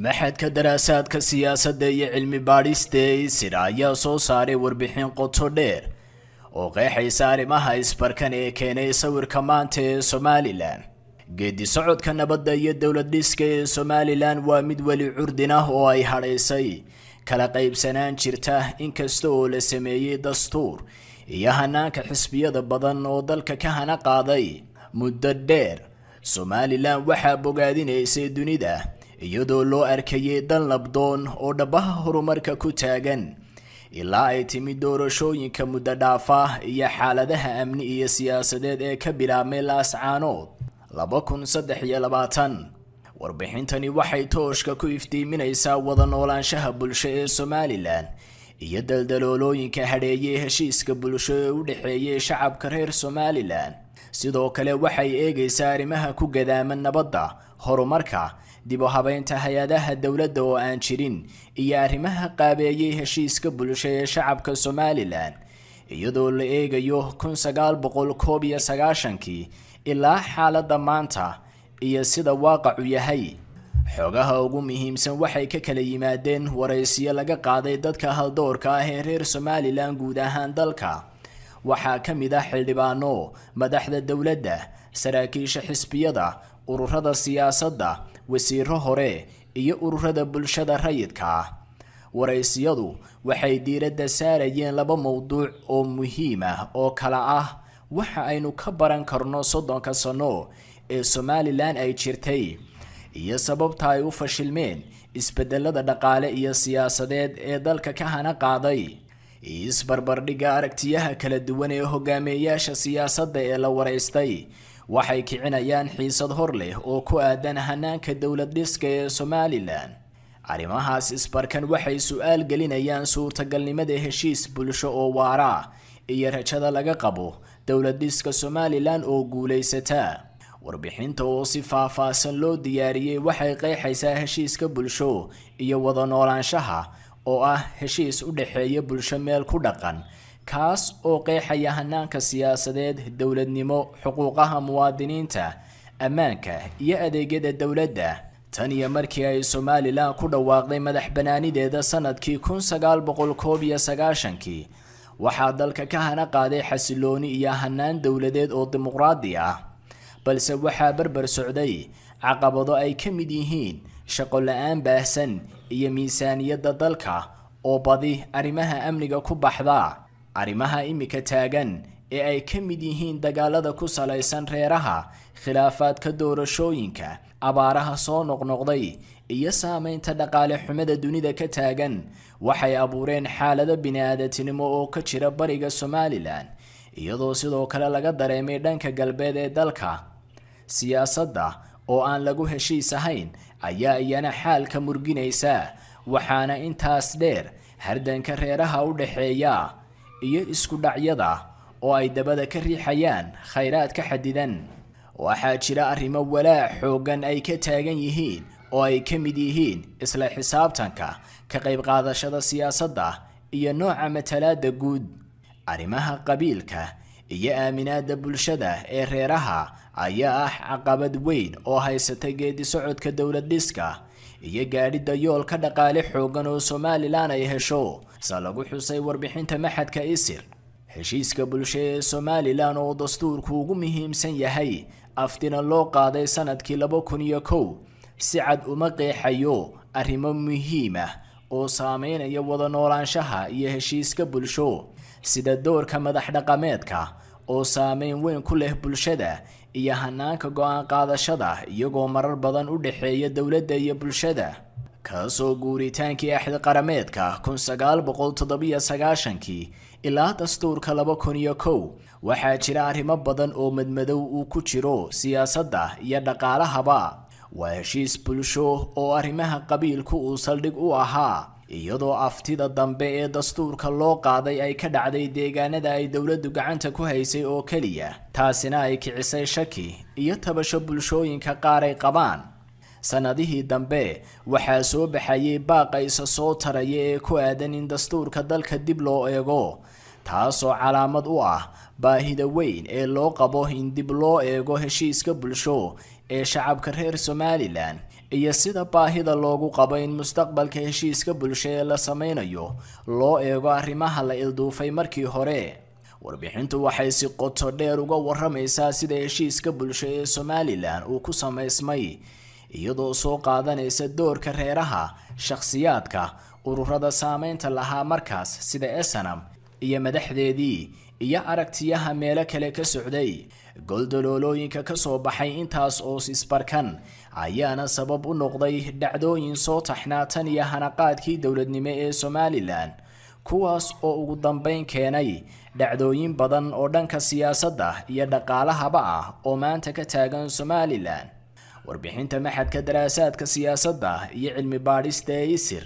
maxadka daraasaadka siyaasadda iyo cilmi baadhista ee isira ayaa soo saaray warbixin qoto dheer oo qeexaysa arrimaha isbarkan ee keenay sawirka maanta ee somalilan geeddi socodka nabadda iyo dowlad dhiska ee somalilan waa mid weli curdin ah oo ay hadhaysay kala qaybsanaan jirta inkasta oo la sameeyey dastuur iyo hanaanka xisbiyada badan oo dalka ka hana qaaday muddo dheer somalilan waxaa bogaadinaysay dunida iyadoo loo arkayay danlabdoon oo dhabbaha horumarka ku taagan ilaa ay timid doorashooyinka muddo dhaafa iyo xaaladaha amni iyo siyaasadeed ee ka bilaabmay laascaanood warbixintani waxay tooshka ku iftiiminaysaa wada noolaanshaha bulsho ee somalilan iyo daldaloolooyinka hadheeyey heshiiska bulsho ee u dhexeeyay shacabka reer somalilan sidoo kale waxay eegaysaa arrimaha ku gadaama nabadda horumarka dib u habeynta hay-adaha dowladda oo aan jirin iyo arrimaha qaabeeyey heshiiska bulsho ee shacabka somalilan iyadoo la eegayo kun sagaal boqol koob iyo sagaashankii ilaa xaaladda maanta iyo sida waaqacu yahay xoogaha ugu muhiimsan waxay ka kala yimaadeen waraysiyo laga qaaday dadka haldoorka ah ee reer somalilan guud ahaan dalka waxaa ka mid ah xildhibaano madaxda dowladda saraakiisha xisbiyada ururada siyaasadda wasiiro hore iyo ururada bulshada rayidka ah waraysiyadu waxay diiradda saarayeen laba mawduuc oo muhiim ah oo kale ah waxa aynu ka baran karno soddonka sanno ee somalilan ay jirtay iyo sababta ay u fashilmeen isbedelada dhaqaale iyo siyaasadeed ee dalka ka hana qaaday isbarbardhigga aragtiyaha kala duwan ee hogaamiyeyaasha siyaasadda ee la waraystay waxay kicinayaan xiisad hor leh oo ku aadan hanaanka dowlad dhiska ee somalilan arrimahaas isbarkan waxay su-aal gelinayaan suurtagalnimada heshiis bulsho oo waara iyo rajada laga qabo dowlad dhiska somalilan oo guulaysata warbixinta oo si faahfaahsan loo diyaariyey waxay qeexaysaa heshiiska bulsho iyo wada noolaanshaha oo ah heshiis u dhexeeya bulsho meel ku dhaqan kaas oo qeexaya hanaanka siyaasadeed dowladnimo xuquuqaha muwaadiniinta ammaanka iyo adeegyada dowladda tan iyo markii ay somalilan ku dhawaaqday madax banaanideeda sanadkii kun sagaal boqol koob iyo sagaashankii waxaa dalka ka hana qaaday xasilooni iyo hanaan dowladeed oo dimuqraadi ah balse waxaa barbar socday caqabado ay ka mid yihiin shaqo la-aan baahsan iyo miisaaniyadda dalka oo badi arrimaha amniga ku baxda arrimaha iminka taagan ee ay ka mid yihiin dagaalada ku salaysan reeraha khilaafaadka doorashooyinka abaaraha soo noqnoqday iyo saamaynta dhaqaale xumada dunida ka taagan waxay abuureen xaalado bini aadantinimo oo ka jira bariga somalilan iyadoo sidoo kale laga dareemay dhanka galbeed ee dalka siyaasadda oo aan lagu heshiis ahayn ayaa iyana xaalka murginaysa waxaana intaas dheer hardanka reeraha u dhaxeeya iyo isku dhacyada oo ay dabada ka riixayaan khayraad ka xadidan waxaa jira arrimo walaac xooggan ay ka taagan yihiin oo ay ka mid yihiin isla xisaabtanka ka qayb qaadashada siyaasadda iyo nooca matalaadda guud arrimaha qabiilka iyo aaminaadda bulshada ee reeraha ayaa ah caqabad weyn oo haysata geedi socodka dowlad dhiska iyo gaadhida yoolka dhaqaale xooggan oo somalilan ay hesho sia lagu xusay warbixinta maxadka isir heshiiska bulsho ee somalilan oo dastuurku ugu muhiimsan yahay afdina loo qaaday sanadkii laba kun iyo kow si cad uma qeexayo arrimo muhiim ah oo saameynaya wada noolaanshaha iyo heshiiska bulsho sida doorka madax dhaqameedka oo saameyn weyn ku leh bulshada iyo hanaanka go qaadashada iyagoo marar badan u dhexeeya dowladda iyo bulshada kaasoo guuritaankii axdi qarameedka kun sagaal boqol toddobiyo sagaashankii ilaa dastuurka laba kun iyo kow waxaa jira arrimo badan oo madmadow uu ku jiro siyaasadda iyo dhaqaalahaba waa heshiis bulsho oo arrimaha qabiilku uu saldhig u ahaa iyadoo aftida dambe ee dastuurka loo qaaday ay ka dhacday deegaanada ay dowladdu gacanta ku haysay oo keliya taasina ay kicisay shaki iyo tabasho bulshooyinka qaar ay qabaan sannadihii dambe waxaa soo baxayay baaqa isa soo taraya ee ku aadan in dastuurka dalka dib loo eego taasoo calaamad u ah baahida weyn ee loo qabo in dib loo eego heshiiska bulsho ee shacabka reer somalilan iyo sida baahida loogu qabo in mustaqbalka heshiiska bulsho ee la samaynayo loo eego arrimaha la ilduufay markii hore warbixintu waxay si qoto dheer uga waramaysaa sida heshiiska bulsho ee somalilan uu ku samaysmay iyadoo soo qaadanaysa doorka reeraha shakhsiyaadka ururada saameynta lahaa markaas sida esanam iyo madaxdeedii iyo aragtiyaha meelo kale ka socday goldoloolooyinka ka soo baxay intaas oo sisbarkan ayaana sabab u noqday dhacdooyin soo taxnaa tan iyo hanaqaadkii dowladnimo ee somalilan kuwaas oo ugu dambeyn keenay dhacdooyin badan oo dhanka siyaasadda iyo dhaqaalahaba ah oo maanta ka taagan somalilan warbixinta maxadka daraasaadka siyaasadda iyo cilmi baadhista ee isir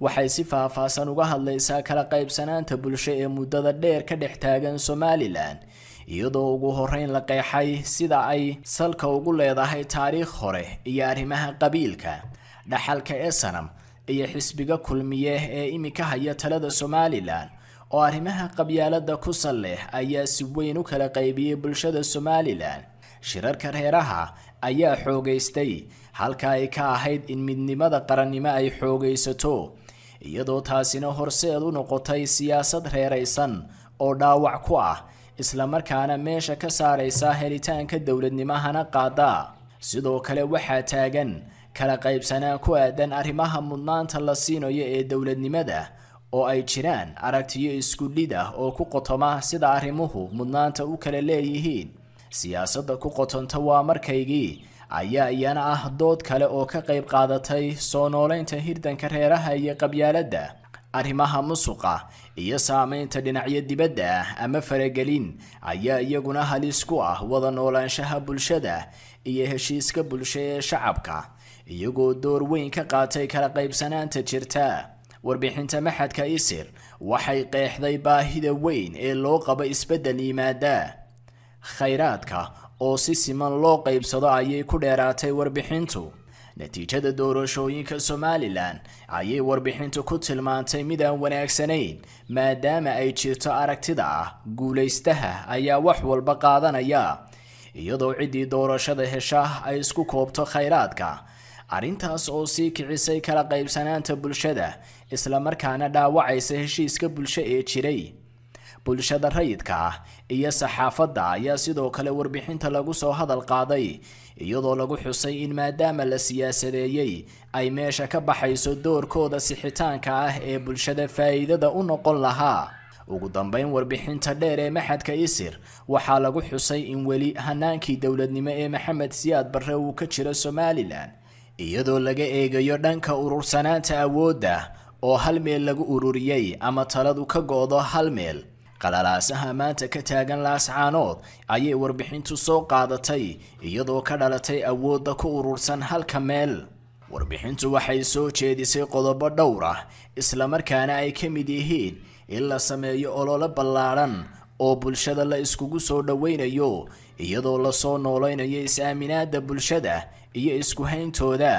waxay si faahfaahsan uga hadlaysaa kala qaybsanaanta bulsho ee muddada dheer ka dhex taagan somalilan iyadoo ugu horeyn la qeexay sida ay salka ugu leedahay taariikh hore iyo arrimaha qabiilka dhaxalka ee sanam iyo xisbiga kulmiye ee imika haya talada somalilan oo arrimaha qabyaalada ku sal leh ayaa si weyn u kala qaybiyey bulshada somalilan shirarka reeraha ayaa xoogaystay halka ay ka ahayd in midnimada qarannimo ay xoogaysato iyadoo taasina horseed u noqotay siyaasad reeraysan oo dhaawac ku ah isla markaana meesha ka saaraysa helitaanka dowladnimahana qaada sidoo kale waxaa taagan kala qaybsanaa ku aadan arrimaha mudnaanta la siinayo ee dowladnimada oo ay jiraan aragtiyo iskullid ah oo ku qotoma sida arrimuhu mudnaanta u kala leeyihiin siyaasadda ku qotonta waa markaygii ayaa iyana ah dood kale oo ka qayb qaadatay soo noolaynta hirdanka reeraha iyo qabyaaladda arrimaha musuqa iyo saamaynta dhinacyo dibadda ama faragelin ayaa iyaguna halis ku ah wada noolaanshaha bulshada iyo heshiiska bulsho ee shacabka iyagoo door weyn ka qaatay kala qaybsanaanta jirta warbixinta maxadka isir waxay qeexday baahida weyn ee loo qabo isbeddel yimaada khayraadka oo si siman loo qaybsado ayay ku dheeraatay warbixintu natiijada doorashooyinka somalilan ayay warbixintu ku tilmaantay mid aan wanaagsanayn maadaama ay jirto aragtida ah guulaystaha ayaa wax walba qaadanaya iyadoo ciddii doorashada hesha ay isku koobto khayraadka arrintaas oo sii kicisay kala qaybsanaanta bulshada islamarkaana dhaawacaysa heshiiska bulsho ee jiray bulshada rayidka ah iyo saxaafadda ayaa sidoo kale warbixinta lagu soo hadal qaaday iyadoo lagu xusay in maadaama la siyaasadeeyey ay meesha ka baxayso doorkooda sixitaanka ah ee bulshada faa'iidada u noqon lahaa ugu dambayn warbixinta dheer ee maxadka isir waxaa lagu xusay in weli hanaankii dowladnimo ee maxamed siyaad barre uu ka jiro somalilan iyadoo laga eegayo dhanka urursanaanta awoodda oo hal meel lagu ururiyey ama taladu ka go-do hal meel qalalaasaha maanta ka taagan laascaanood ayay warbixintu soo qaadatay iyadoo ka dhalatay awoodda ku urursan halka meel warbixintu waxay soo jeedisay qodobo dhowr ah islamarkaana ay ka mid yihiin in la sameeyo ololo ballaadhan oo bulshada la iskugu soo dhoweynayo iyadoo lasoo noolaynayo is-aaminaadda bulshada iyo isku hayntooda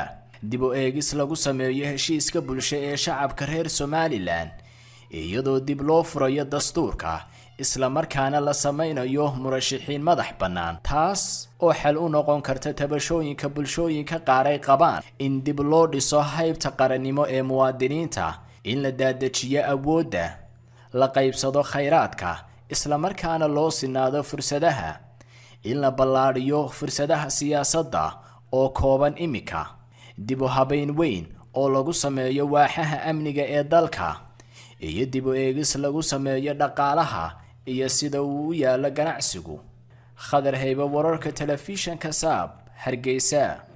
dib o eegis lagu sameeyo heshiiska bulsho ee shacabka reer somalilan iyadoo dib loo furayo dastuurka isla markaana la samaynayo murashaxiin madax bannaan taas oo xal u noqon karta tabashooyinka bulshooyinka qaar ay qabaan in dib loo dhiso haybta qarannimo ee muwaadiniinta in la daadejiyo awoodda la qaybsado khayraadka isla markaana loo sinaado fursadaha in la ballaadhiyo fursadaha siyaasadda oo kooban iminka dib u habayn weyn oo lagu sameeyo waaxaha amniga ee dalka iyo dib u eegis lagu sameeyo dhaqaalaha iyo sida uu u yaallo ganacsigu khadar haybo wararka telefishanka saab hargeysa